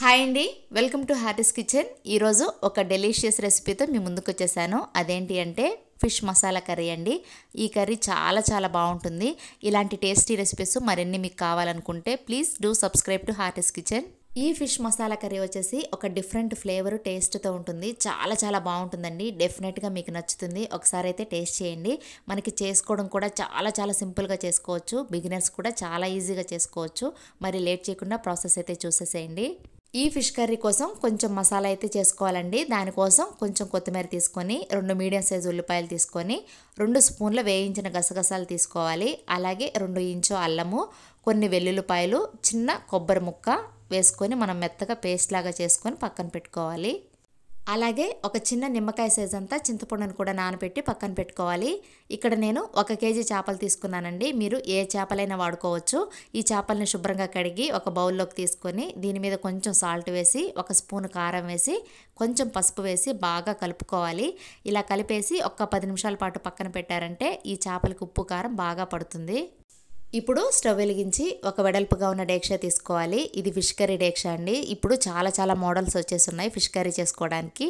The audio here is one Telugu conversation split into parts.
హాయ్ అండి వెల్కమ్ టు హ్యాటీస్ కిచెన్ ఈరోజు ఒక డెలీషియస్ రెసిపీతో మీ ముందుకు వచ్చేసాను అదేంటి అంటే ఫిష్ మసాలా కర్రీ అండి ఈ కర్రీ చాలా చాలా బాగుంటుంది ఇలాంటి టేస్టీ రెసిపీస్ మరిన్ని మీకు కావాలనుకుంటే please do subscribe to Hatty's kitchen ఈ ఫిష్ మసాలా కర్రీ వచ్చేసి ఒక డిఫరెంట్ ఫ్లేవర్ టేస్ట్తో ఉంటుంది చాలా చాలా బాగుంటుందండి డెఫినెట్గా మీకు నచ్చుతుంది ఒకసారి అయితే టేస్ట్ చేయండి మనకి చేసుకోవడం కూడా చాలా చాలా సింపుల్గా చేసుకోవచ్చు బిగినర్స్ కూడా చాలా ఈజీగా చేసుకోవచ్చు మరి లేట్ చేయకుండా ప్రాసెస్ అయితే చూసేసేయండి ఈ ఫిష్ కర్రీ కోసం కొంచెం మసాలా అయితే చేసుకోవాలండి దానికోసం కొంచెం కొత్తిమీర తీసుకొని రెండు మీడియం సైజు ఉల్లిపాయలు తీసుకొని రెండు స్పూన్ల వేయించిన గసగసాలు తీసుకోవాలి అలాగే రెండు ఇంచు అల్లము కొన్ని వెల్లుల్లిపాయలు చిన్న కొబ్బరి ముక్క వేసుకొని మనం మెత్తగా పేస్ట్ లాగా చేసుకొని పక్కన పెట్టుకోవాలి అలాగే ఒక చిన్న నిమ్మకాయ సైజ్ అంతా చింతపండును కూడా నానబెట్టి పక్కన పెట్టుకోవాలి ఇక్కడ నేను ఒక కేజీ చేపలు తీసుకున్నానండి మీరు ఏ చేపలైనా వాడుకోవచ్చు ఈ చేపల్ని శుభ్రంగా కడిగి ఒక బౌల్లోకి తీసుకొని దీని మీద కొంచెం సాల్ట్ వేసి ఒక స్పూన్ కారం వేసి కొంచెం పసుపు వేసి బాగా కలుపుకోవాలి ఇలా కలిపేసి ఒక్క పది నిమిషాల పాటు పక్కన పెట్టారంటే ఈ చేపలకు ఉప్పు కారం బాగా పడుతుంది ఇప్పుడు స్టవ్ వెలిగించి ఒక వెడల్పుగా ఉన్న డేక్ష తీసుకోవాలి ఇది ఫిష్ కర్రీ డేక్ష అండి ఇప్పుడు చాలా చాలా మోడల్స్ ఉన్నాయి ఫిష్ కర్రీ చేసుకోవడానికి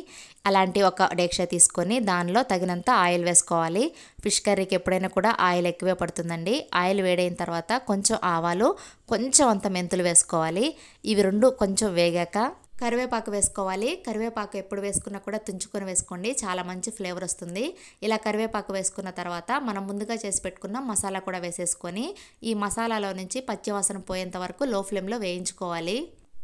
అలాంటి ఒక డేక్ష తీసుకొని దానిలో తగినంత ఆయిల్ వేసుకోవాలి ఫిష్ కర్రీకి ఎప్పుడైనా కూడా ఆయిల్ ఎక్కువే పడుతుందండి ఆయిల్ వేడైన తర్వాత కొంచెం ఆవాలు కొంచెం అంత మెంతులు వేసుకోవాలి ఇవి రెండు కొంచెం వేగాక కరివేపాకు వేసుకోవాలి కరివేపాకు ఎప్పుడు వేసుకున్నా కూడా తుంచుకొని వేసుకోండి చాలా మంచి ఫ్లేవర్ వస్తుంది ఇలా కరివేపాకు వేసుకున్న తర్వాత మనం ముందుగా చేసి పెట్టుకున్న మసాలా కూడా వేసేసుకొని ఈ మసాలాలో నుంచి పచ్చివాసన పోయేంత వరకు లో ఫ్లేమ్లో వేయించుకోవాలి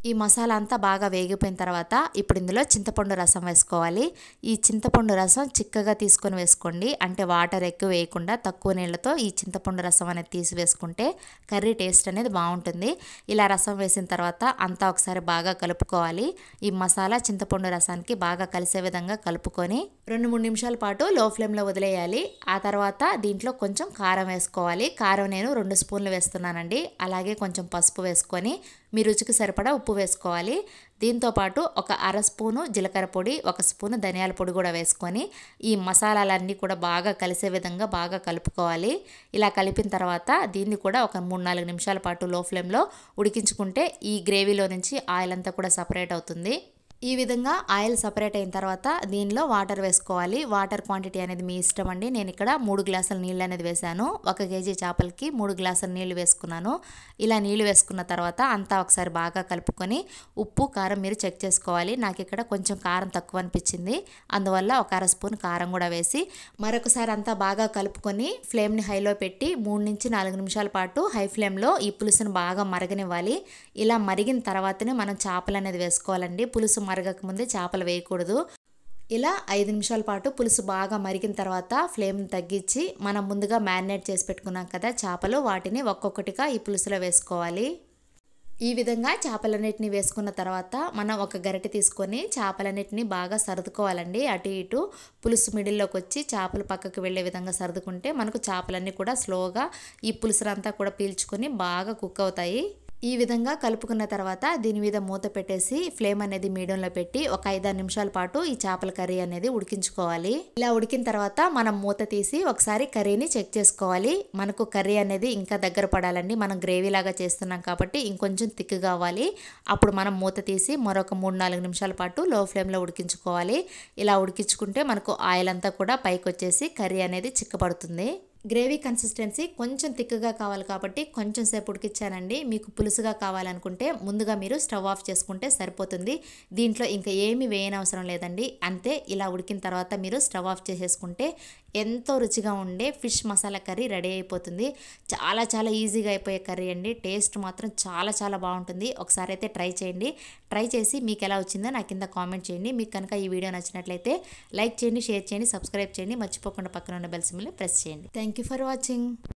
ఈ మసాలా అంతా బాగా వేగిపోయిన తర్వాత ఇప్పుడు ఇందులో చింతపండు రసం వేసుకోవాలి ఈ చింతపండు రసం చిక్కగా తీసుకొని వేసుకోండి అంటే వాటర్ ఎక్కువ వేయకుండా తక్కువ నీళ్ళతో ఈ చింతపండు రసం అనేది తీసి వేసుకుంటే కర్రీ టేస్ట్ అనేది బాగుంటుంది ఇలా రసం వేసిన తర్వాత అంతా ఒకసారి బాగా కలుపుకోవాలి ఈ మసాలా చింతపండు రసానికి బాగా కలిసే విధంగా కలుపుకొని రెండు మూడు నిమిషాల పాటు లో ఫ్లేమ్లో వదిలేయాలి ఆ తర్వాత దీంట్లో కొంచెం కారం వేసుకోవాలి కారం నేను రెండు స్పూన్లు వేస్తున్నానండి అలాగే కొంచెం పసుపు వేసుకొని మీ రుచికి సరిపడా ఉప్పు వేసుకోవాలి దీంతోపాటు ఒక అర స్పూను జీలకర్ర పొడి ఒక స్పూను ధనియాల పొడి కూడా వేసుకొని ఈ మసాలాలన్నీ కూడా బాగా కలిసే విధంగా బాగా కలుపుకోవాలి ఇలా కలిపిన తర్వాత దీన్ని కూడా ఒక మూడు నాలుగు నిమిషాల పాటు లో ఫ్లేమ్లో ఉడికించుకుంటే ఈ గ్రేవీలో నుంచి ఆయిల్ అంతా కూడా సపరేట్ అవుతుంది ఈ విధంగా ఆయిల్ సపరేట్ అయిన తర్వాత దీనిలో వాటర్ వేసుకోవాలి వాటర్ క్వాంటిటీ అనేది మీ ఇష్టం అండి నేను ఇక్కడ మూడు గ్లాసుల నీళ్ళు అనేది వేశాను ఒక కేజీ చేపలకి మూడు గ్లాసుల నీళ్ళు వేసుకున్నాను ఇలా నీళ్ళు వేసుకున్న తర్వాత అంతా ఒకసారి బాగా కలుపుకొని ఉప్పు కారం మీరు చెక్ చేసుకోవాలి నాకు ఇక్కడ కొంచెం కారం తక్కువ అనిపించింది అందువల్ల ఒక అర స్పూన్ కారం కూడా వేసి మరొకసారి అంతా బాగా కలుపుకొని ఫ్లేమ్ని హైలో పెట్టి మూడు నుంచి నాలుగు నిమిషాల పాటు హై ఫ్లేమ్లో ఈ పులుసును బాగా మరగనివ్వాలి ఇలా మరిగిన తర్వాతనే మనం చేపలు అనేది వేసుకోవాలండి పులుసు మరగకముందే చేపలు వేయకూడదు ఇలా ఐదు నిమిషాల పాటు పులుసు బాగా మరిగిన తర్వాత ఫ్లేమ్ని తగ్గించి మనం ముందుగా మ్యారినేట్ చేసి పెట్టుకున్నాం కదా చేపలు వాటిని ఒక్కొక్కటిగా ఈ పులుసులో వేసుకోవాలి ఈ విధంగా చేపలన్నిటిని వేసుకున్న తర్వాత మనం ఒక గరిటె తీసుకొని చేపలన్నిటిని బాగా సర్దుకోవాలండి అటు ఇటు పులుసు మిడిల్లోకి వచ్చి చేపలు పక్కకు వెళ్ళే విధంగా సర్దుకుంటే మనకు చేపలన్నీ కూడా స్లోగా ఈ పులుసులంతా కూడా పీల్చుకొని బాగా కుక్ అవుతాయి ఈ విధంగా కలుపుకున్న తర్వాత దీని మీద మూత పెట్టేసి ఫ్లేమ్ అనేది మీడియంలో పెట్టి ఒక ఐదారు నిమిషాల పాటు ఈ చేపల కర్రీ అనేది ఉడికించుకోవాలి ఇలా ఉడికిన తర్వాత మనం మూత తీసి ఒకసారి కర్రీని చెక్ చేసుకోవాలి మనకు కర్రీ అనేది ఇంకా దగ్గర పడాలండి మనం గ్రేవీ లాగా చేస్తున్నాం కాబట్టి ఇంకొంచెం థిక్ కావాలి అప్పుడు మనం మూత తీసి మరొక మూడు నాలుగు నిమిషాల పాటు లో ఫ్లేమ్లో ఉడికించుకోవాలి ఇలా ఉడికించుకుంటే మనకు ఆయిల్ అంతా కూడా పైకి వచ్చేసి కర్రీ అనేది చిక్కబడుతుంది గ్రేవీ కన్సిస్టెన్సీ కొంచెం తిక్కగా కావాలి కాబట్టి కొంచెం సేపు ఉడికిచ్చానండి మీకు పులుసుగా కావాలనుకుంటే ముందుగా మీరు స్టవ్ ఆఫ్ చేసుకుంటే సరిపోతుంది దీంట్లో ఇంకా ఏమీ వేయనవసరం లేదండి అంతే ఇలా ఉడికిన తర్వాత మీరు స్టవ్ ఆఫ్ చేసేసుకుంటే ఎంతో రుచిగా ఉండే ఫిష్ మసాలా కర్రీ రెడీ అయిపోతుంది చాలా చాలా ఈజీగా అయిపోయే కర్రీ అండి టేస్ట్ మాత్రం చాలా చాలా బాగుంటుంది ఒకసారి అయితే ట్రై చేయండి ట్రై చేసి మీకు ఎలా వచ్చిందో నా కింద కామెంట్ చేయండి మీకు కనుక ఈ వీడియో నచ్చినట్లయితే లైక్ చేయండి షేర్ చేయండి సబ్స్క్రైబ్ చేయండి మర్చిపోకుండా పక్కన ఉన్న బెల్ ప్రెస్ చేయండి థ్యాంక్ ఫర్ వాచింగ్